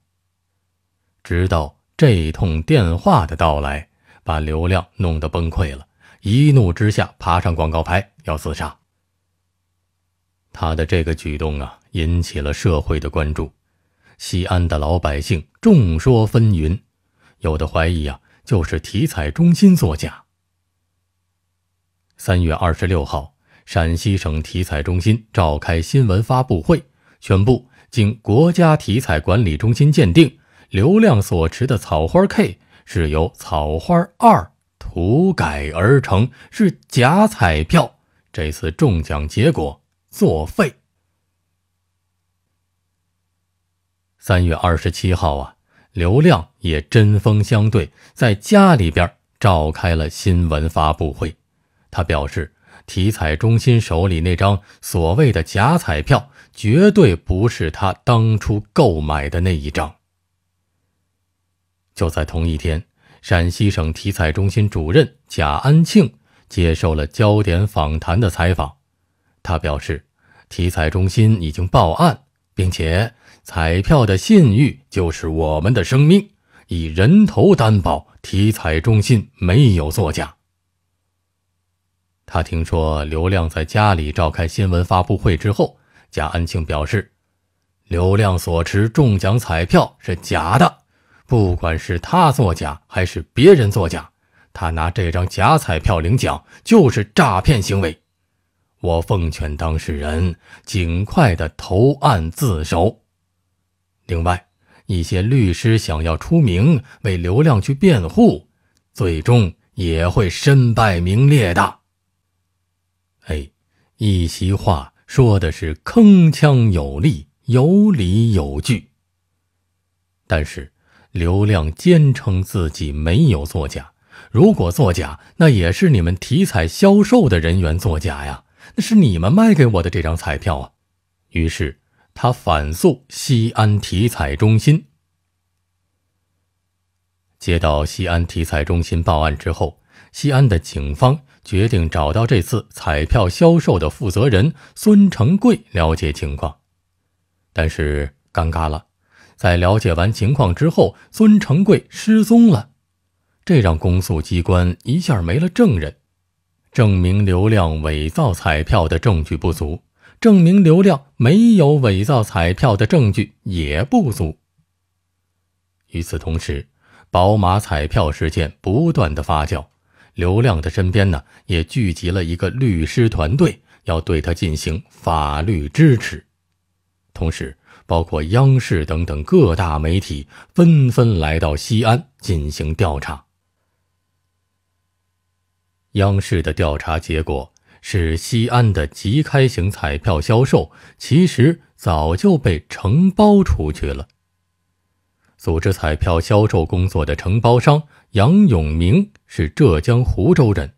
直到这通电话的到来，把刘亮弄得崩溃了，一怒之下爬上广告牌要自杀。他的这个举动啊，引起了社会的关注。西安的老百姓众说纷纭，有的怀疑啊，就是体彩中心作假。三月二十六号，陕西省体彩中心召开新闻发布会，宣布经国家体彩管理中心鉴定，刘亮所持的“草花 K” 是由“草花二”涂改而成，是假彩票，这次中奖结果作废。三月二十七号啊，刘亮也针锋相对，在家里边召开了新闻发布会。他表示，体彩中心手里那张所谓的假彩票，绝对不是他当初购买的那一张。就在同一天，陕西省体彩中心主任贾安庆接受了焦点访谈的采访。他表示，体彩中心已经报案，并且。彩票的信誉就是我们的生命，以人头担保，体彩中心没有作假。他听说刘亮在家里召开新闻发布会之后，贾安庆表示，刘亮所持中奖彩票是假的，不管是他作假还是别人作假，他拿这张假彩票领奖就是诈骗行为。我奉劝当事人尽快的投案自首。另外，一些律师想要出名为刘亮去辩护，最终也会身败名裂的。哎，一席话说的是铿锵有力，有理有据。但是刘亮坚称自己没有作假，如果作假，那也是你们体彩销售的人员作假呀，那是你们卖给我的这张彩票啊。于是。他反诉西安体彩中心。接到西安体彩中心报案之后，西安的警方决定找到这次彩票销售的负责人孙成贵了解情况，但是尴尬了，在了解完情况之后，孙成贵失踪了，这让公诉机关一下没了证人，证明刘亮伪造彩票的证据不足。证明刘亮没有伪造彩票的证据也不足。与此同时，宝马彩票事件不断的发酵，刘亮的身边呢也聚集了一个律师团队，要对他进行法律支持。同时，包括央视等等各大媒体纷纷来到西安进行调查。央视的调查结果。是西安的即开型彩票销售，其实早就被承包出去了。组织彩票销售工作的承包商杨永明是浙江湖州人，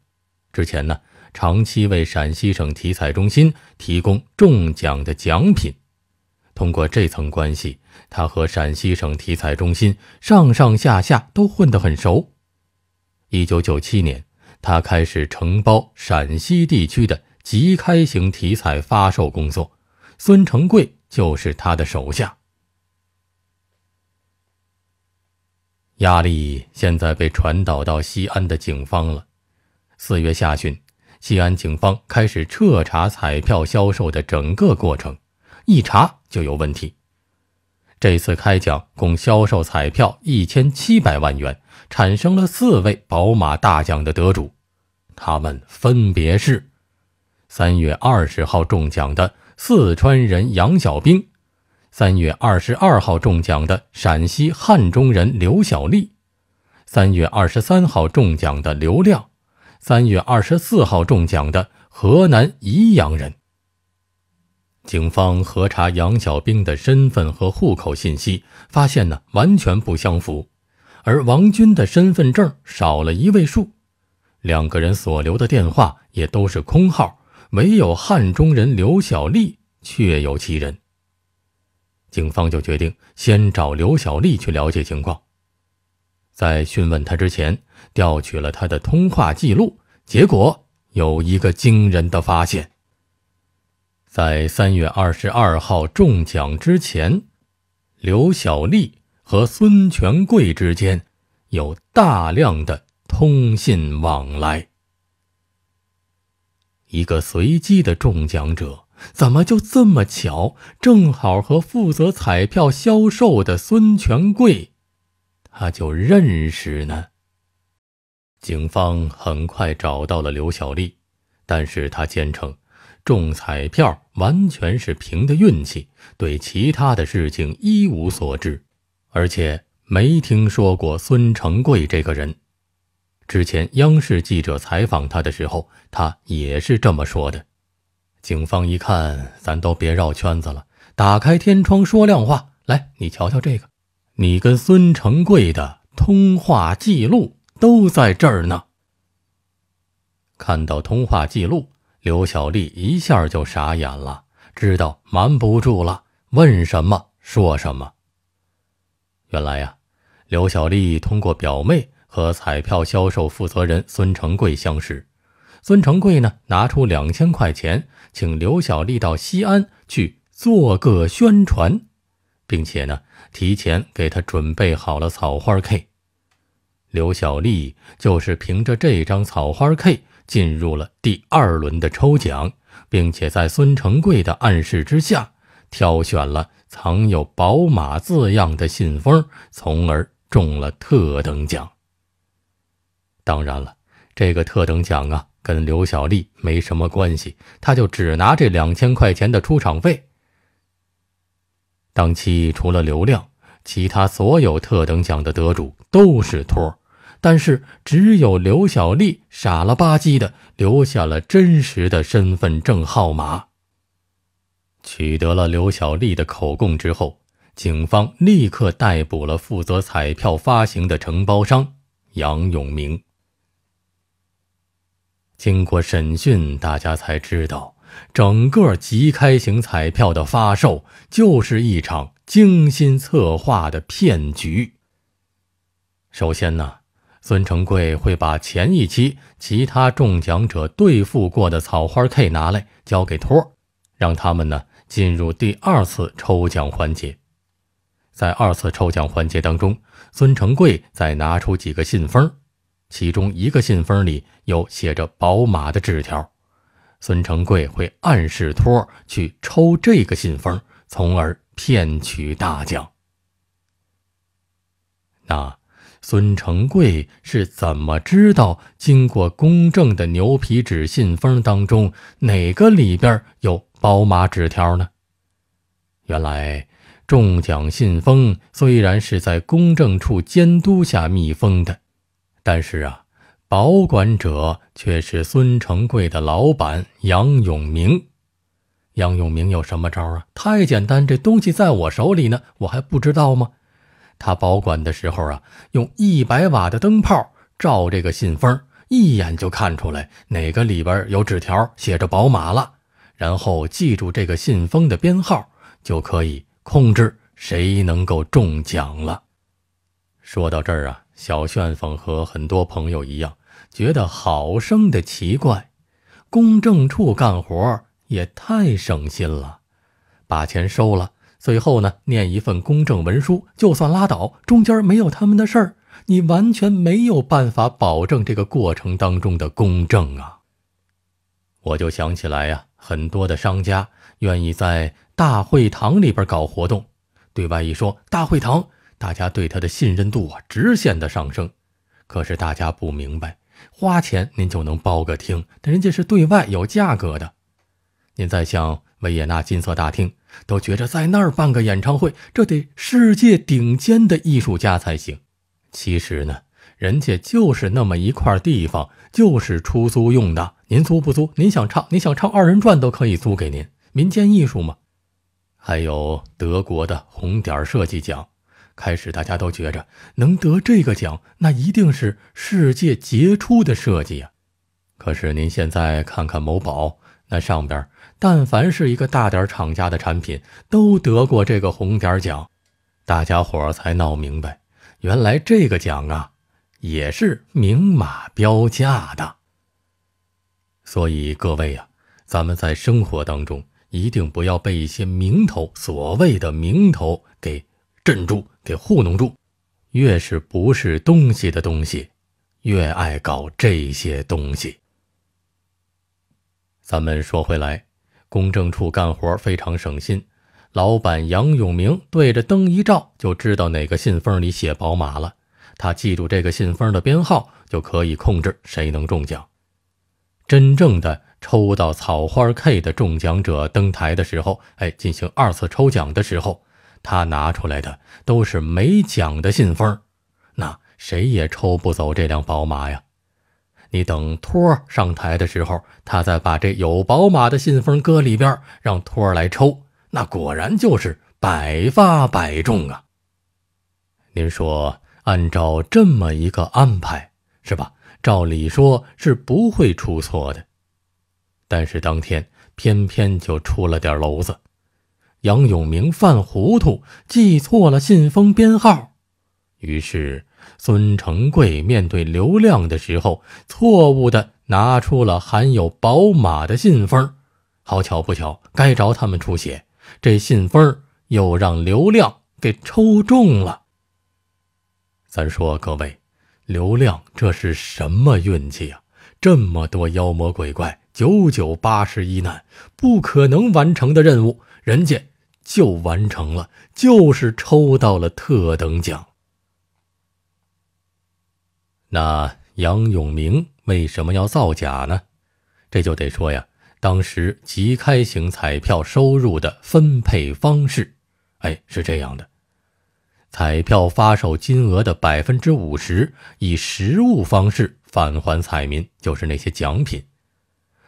之前呢长期为陕西省体彩中心提供中奖的奖品。通过这层关系，他和陕西省体彩中心上上下下都混得很熟。一九九七年。他开始承包陕西地区的即开型体彩发售工作，孙成贵就是他的手下。压力现在被传导到西安的警方了。四月下旬，西安警方开始彻查彩票销售的整个过程，一查就有问题。这次开奖共销售彩票一千七百万元。产生了四位宝马大奖的得主，他们分别是：三月二十号中奖的四川人杨小兵，三月二十二号中奖的陕西汉中人刘小丽，三月二十三号中奖的刘亮，三月二十四号中奖的河南宜阳人。警方核查杨小兵的身份和户口信息，发现呢完全不相符。而王军的身份证少了一位数，两个人所留的电话也都是空号，唯有汉中人刘小丽确有其人。警方就决定先找刘小丽去了解情况，在询问他之前，调取了他的通话记录，结果有一个惊人的发现：在三月二十二号中奖之前，刘小丽。和孙权贵之间有大量的通信往来。一个随机的中奖者，怎么就这么巧，正好和负责彩票销售的孙权贵，他就认识呢？警方很快找到了刘小丽，但是她坚称，中彩票完全是凭的运气，对其他的事情一无所知。而且没听说过孙成贵这个人。之前央视记者采访他的时候，他也是这么说的。警方一看，咱都别绕圈子了，打开天窗说亮话。来，你瞧瞧这个，你跟孙成贵的通话记录都在这儿呢。看到通话记录，刘小丽一下就傻眼了，知道瞒不住了，问什么说什么。原来呀，刘小丽通过表妹和彩票销售负责人孙成贵相识。孙成贵呢，拿出两千块钱，请刘小丽到西安去做个宣传，并且呢，提前给她准备好了草花 K。刘小丽就是凭着这张草花 K 进入了第二轮的抽奖，并且在孙成贵的暗示之下，挑选了。藏有“宝马”字样的信封，从而中了特等奖。当然了，这个特等奖啊，跟刘小丽没什么关系，他就只拿这两千块钱的出场费。当期除了刘亮，其他所有特等奖的得主都是托儿，但是只有刘小丽傻了吧唧的留下了真实的身份证号码。取得了刘小丽的口供之后，警方立刻逮捕了负责彩票发行的承包商杨永明。经过审讯，大家才知道，整个即开型彩票的发售就是一场精心策划的骗局。首先呢，孙成贵会把前一期其他中奖者兑付过的草花 K 拿来交给托，让他们呢。进入第二次抽奖环节，在二次抽奖环节当中，孙成贵再拿出几个信封，其中一个信封里有写着“宝马”的纸条，孙成贵会暗示托去抽这个信封，从而骗取大奖。那孙成贵是怎么知道经过公证的牛皮纸信封当中哪个里边有？宝马纸条呢？原来中奖信封虽然是在公证处监督下密封的，但是啊，保管者却是孙成贵的老板杨永明。杨永明有什么招啊？太简单，这东西在我手里呢，我还不知道吗？他保管的时候啊，用一百瓦的灯泡照这个信封，一眼就看出来哪个里边有纸条写着“宝马”了。然后记住这个信封的编号，就可以控制谁能够中奖了。说到这儿啊，小旋风和很多朋友一样，觉得好生的奇怪。公证处干活也太省心了，把钱收了，最后呢，念一份公证文书，就算拉倒，中间没有他们的事儿，你完全没有办法保证这个过程当中的公正啊。我就想起来呀。很多的商家愿意在大会堂里边搞活动，对外一说大会堂，大家对他的信任度啊直线的上升。可是大家不明白，花钱您就能包个厅，但人家是对外有价格的。您再像维也纳金色大厅，都觉着在那儿办个演唱会，这得世界顶尖的艺术家才行。其实呢，人家就是那么一块地方，就是出租用的。您租不租？您想唱，您想唱二人转都可以租给您。民间艺术嘛，还有德国的红点设计奖。开始大家都觉着能得这个奖，那一定是世界杰出的设计呀。可是您现在看看某宝，那上边但凡是一个大点厂家的产品，都得过这个红点奖。大家伙才闹明白，原来这个奖啊，也是明码标价的。所以各位呀，咱们在生活当中一定不要被一些名头、所谓的名头给镇住、给糊弄住。越是不是东西的东西，越爱搞这些东西。咱们说回来，公证处干活非常省心。老板杨永明对着灯一照，就知道哪个信封里写宝马了。他记住这个信封的编号，就可以控制谁能中奖。真正的抽到草花 K 的中奖者登台的时候，哎，进行二次抽奖的时候，他拿出来的都是没奖的信封，那谁也抽不走这辆宝马呀。你等托儿上台的时候，他再把这有宝马的信封搁里边，让托儿来抽，那果然就是百发百中啊。您说，按照这么一个安排，是吧？照理说是不会出错的，但是当天偏偏就出了点娄子。杨永明犯糊涂，记错了信封编号，于是孙成贵面对刘亮的时候，错误的拿出了含有宝马的信封。好巧不巧，该着他们出血，这信封又让刘亮给抽中了。咱说各位。刘亮，这是什么运气啊？这么多妖魔鬼怪，九九八十一难，不可能完成的任务，人家就完成了，就是抽到了特等奖。那杨永明为什么要造假呢？这就得说呀，当时即开型彩票收入的分配方式，哎，是这样的。彩票发售金额的百分之五十以实物方式返还彩民，就是那些奖品。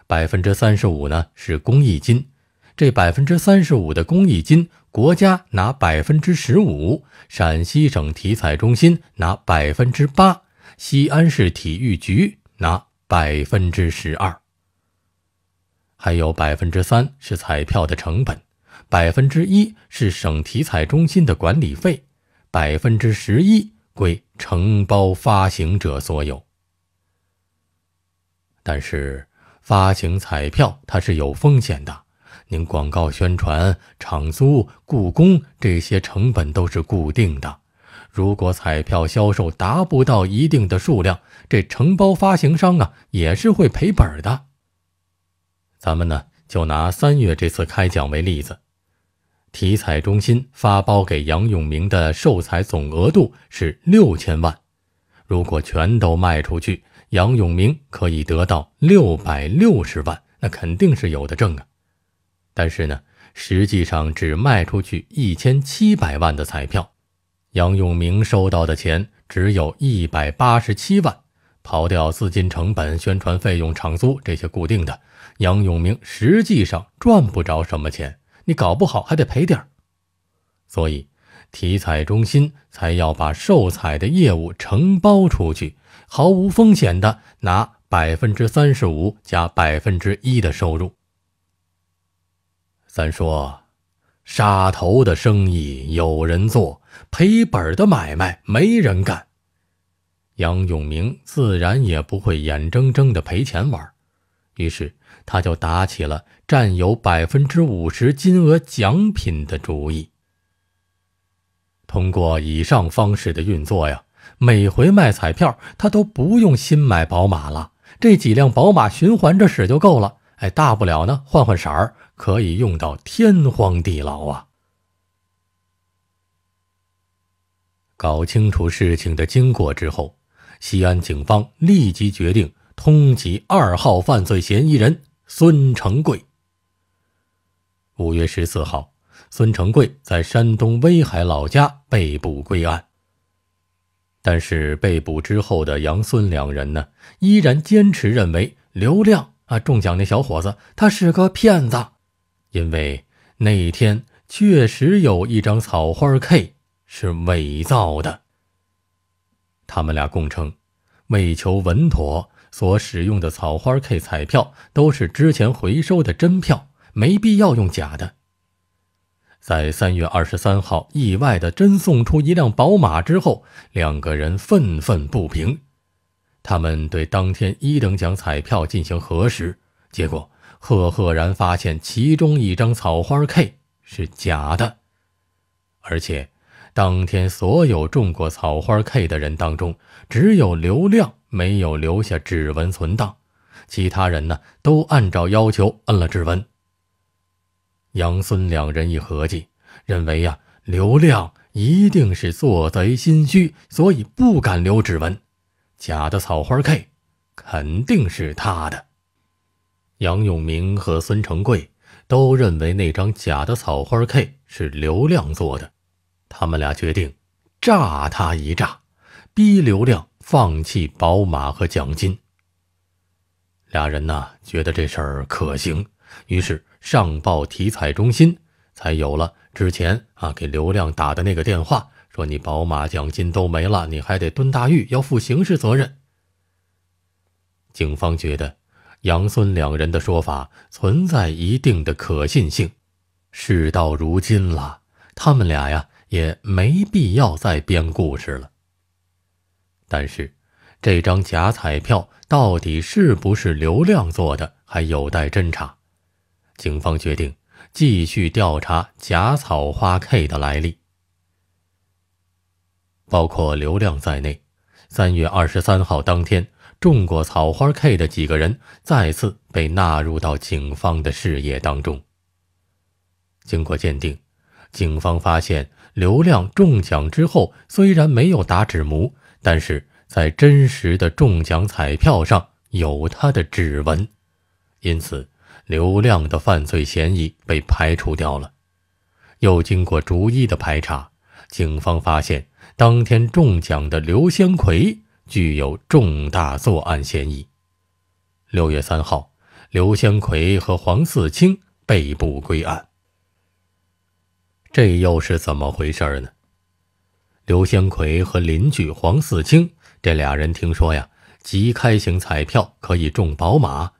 百分之三十五呢是公益金，这百分之三十五的公益金，国家拿百分之十五，陕西省体彩中心拿百分之八，西安市体育局拿百分之十二，还有百分之三是彩票的成本，百分之一是省体彩中心的管理费。百分之十一归承包发行者所有，但是发行彩票它是有风险的。您广告宣传、厂租、雇工这些成本都是固定的，如果彩票销售达不到一定的数量，这承包发行商啊也是会赔本的。咱们呢就拿三月这次开奖为例子。体彩中心发包给杨永明的售彩总额度是六千万，如果全都卖出去，杨永明可以得到六百六十万，那肯定是有的挣啊。但是呢，实际上只卖出去一千七百万的彩票，杨永明收到的钱只有一百八十七万，刨掉资金成本、宣传费用、场租这些固定的，杨永明实际上赚不着什么钱。你搞不好还得赔点儿，所以体彩中心才要把售彩的业务承包出去，毫无风险的拿百分之三十五加百分之一的收入。三说，杀头的生意有人做，赔本的买卖没人干。杨永明自然也不会眼睁睁的赔钱玩，于是他就打起了。占有百分之五十金额奖品的主意。通过以上方式的运作呀，每回卖彩票，他都不用新买宝马了，这几辆宝马循环着使就够了。哎，大不了呢，换换色儿，可以用到天荒地老啊。搞清楚事情的经过之后，西安警方立即决定通缉二号犯罪嫌疑人孙成贵。五月十四号，孙成贵在山东威海老家被捕归案。但是被捕之后的杨孙两人呢，依然坚持认为刘亮啊中奖那小伙子他是个骗子，因为那天确实有一张草花 K 是伪造的。他们俩供称，为求稳妥，所使用的草花 K 彩票都是之前回收的真票。没必要用假的。在三月二十三号意外的真送出一辆宝马之后，两个人愤愤不平。他们对当天一等奖彩票进行核实，结果赫赫然发现其中一张草花 K 是假的。而且，当天所有中过草花 K 的人当中，只有刘亮没有留下指纹存档，其他人呢都按照要求摁了指纹。杨孙两人一合计，认为呀，刘亮一定是做贼心虚，所以不敢留指纹。假的草花 K 肯定是他的。杨永明和孙成贵都认为那张假的草花 K 是刘亮做的，他们俩决定炸他一炸，逼刘亮放弃宝马和奖金。俩人呢，觉得这事儿可行，于是。上报体彩中心，才有了之前啊给刘亮打的那个电话，说你宝马奖金都没了，你还得蹲大狱，要负刑事责任。警方觉得，杨孙两人的说法存在一定的可信性。事到如今了，他们俩呀也没必要再编故事了。但是，这张假彩票到底是不是刘亮做的，还有待侦查。警方决定继续调查假草花 K 的来历，包括刘亮在内。三月二十三号当天，中过草花 K 的几个人再次被纳入到警方的视野当中。经过鉴定，警方发现刘亮中奖之后虽然没有打指模，但是在真实的中奖彩票上有他的指纹，因此。刘亮的犯罪嫌疑被排除掉了，又经过逐一的排查，警方发现当天中奖的刘先奎具有重大作案嫌疑。六月三号，刘先奎和黄四清被捕归案。这又是怎么回事呢？刘先奎和邻居黄四清这俩人听说呀，即开型彩票可以中宝马，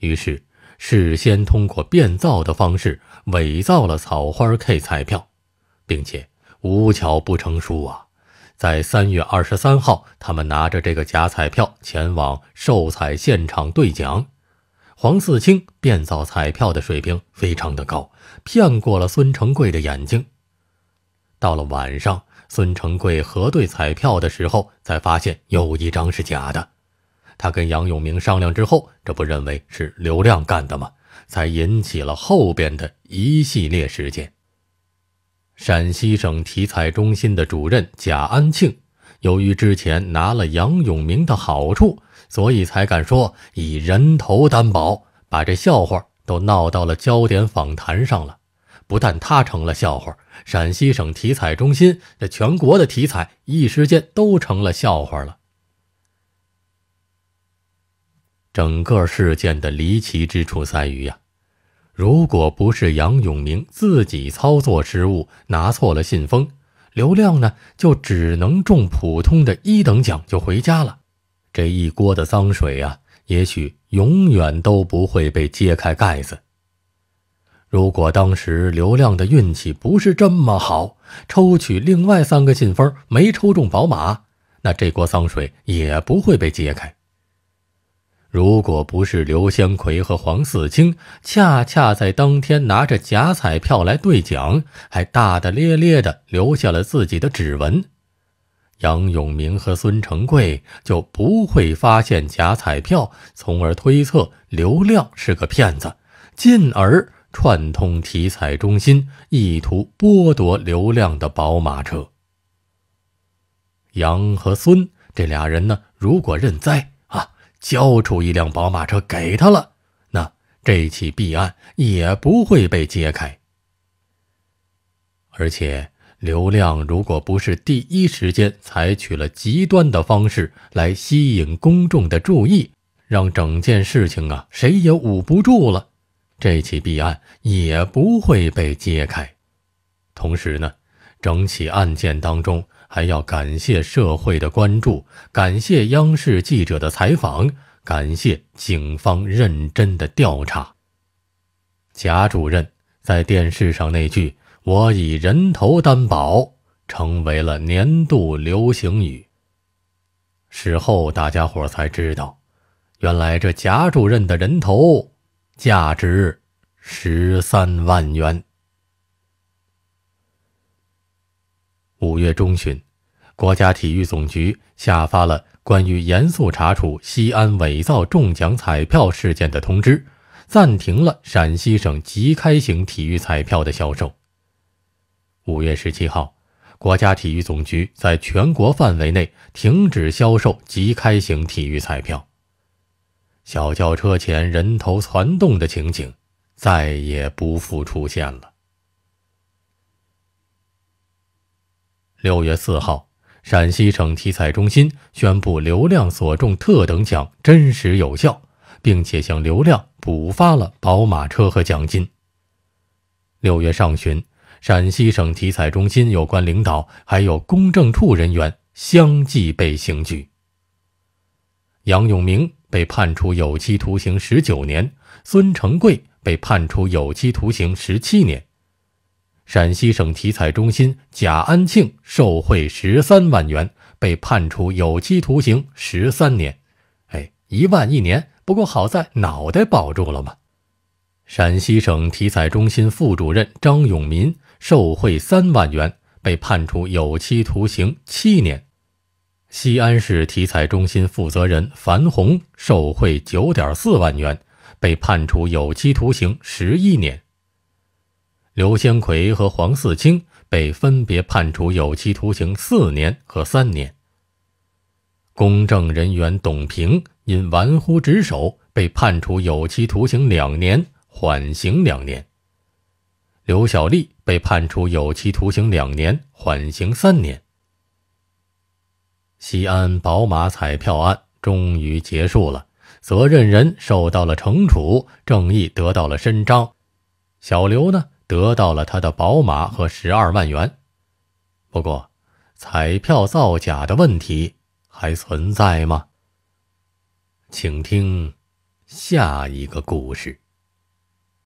于是。事先通过变造的方式伪造了草花 K 彩票，并且无巧不成书啊！在三月二十三号，他们拿着这个假彩票前往售彩现场兑奖。黄四清变造彩票的水平非常的高，骗过了孙成贵的眼睛。到了晚上，孙成贵核对彩票的时候，才发现有一张是假的。他跟杨永明商量之后，这不认为是刘亮干的吗？才引起了后边的一系列事件。陕西省体彩中心的主任贾安庆，由于之前拿了杨永明的好处，所以才敢说以人头担保，把这笑话都闹到了焦点访谈上了。不但他成了笑话，陕西省体彩中心，这全国的体彩一时间都成了笑话了。整个事件的离奇之处在于呀，如果不是杨永明自己操作失误拿错了信封，刘亮呢就只能中普通的一等奖就回家了。这一锅的脏水啊，也许永远都不会被揭开盖子。如果当时刘亮的运气不是这么好，抽取另外三个信封没抽中宝马，那这锅脏水也不会被揭开。如果不是刘先奎和黄四清恰恰在当天拿着假彩票来兑奖，还大大咧咧地留下了自己的指纹，杨永明和孙成贵就不会发现假彩票，从而推测刘亮是个骗子，进而串通体彩中心，意图剥夺刘亮的宝马车。杨和孙这俩人呢，如果认栽。交出一辆宝马车给他了，那这起弊案也不会被揭开。而且刘亮如果不是第一时间采取了极端的方式来吸引公众的注意，让整件事情啊谁也捂不住了，这起弊案也不会被揭开。同时呢，整起案件当中。还要感谢社会的关注，感谢央视记者的采访，感谢警方认真的调查。贾主任在电视上那句“我以人头担保”成为了年度流行语。事后大家伙才知道，原来这贾主任的人头价值十三万元。五月中旬。国家体育总局下发了关于严肃查处西安伪造中奖彩票事件的通知，暂停了陕西省即开型体育彩票的销售。五月十七号，国家体育总局在全国范围内停止销售即开型体育彩票。小轿车前人头攒动的情景再也不复出现了。六月四号。陕西省体彩中心宣布流量所中特等奖真实有效，并且向流量补发了宝马车和奖金。六月上旬，陕西省体彩中心有关领导还有公证处人员相继被刑拘。杨永明被判处有期徒刑十九年，孙成贵被判处有期徒刑十七年。陕西省体彩中心贾安庆受贿十三万元，被判处有期徒刑十三年。哎，一万一年，不过好在脑袋保住了嘛。陕西省体彩中心副主任张永民受贿三万元，被判处有期徒刑七年。西安市体彩中心负责人樊红受贿九点四万元，被判处有期徒刑十一年。刘先奎和黄四清被分别判处有期徒刑四年和三年。公证人员董平因玩忽职守被判处有期徒刑两年，缓刑两年。刘小丽被判处有期徒刑两年，缓刑三年。西安宝马彩票案终于结束了，责任人受到了惩处，正义得到了伸张。小刘呢？得到了他的宝马和十二万元，不过，彩票造假的问题还存在吗？请听下一个故事。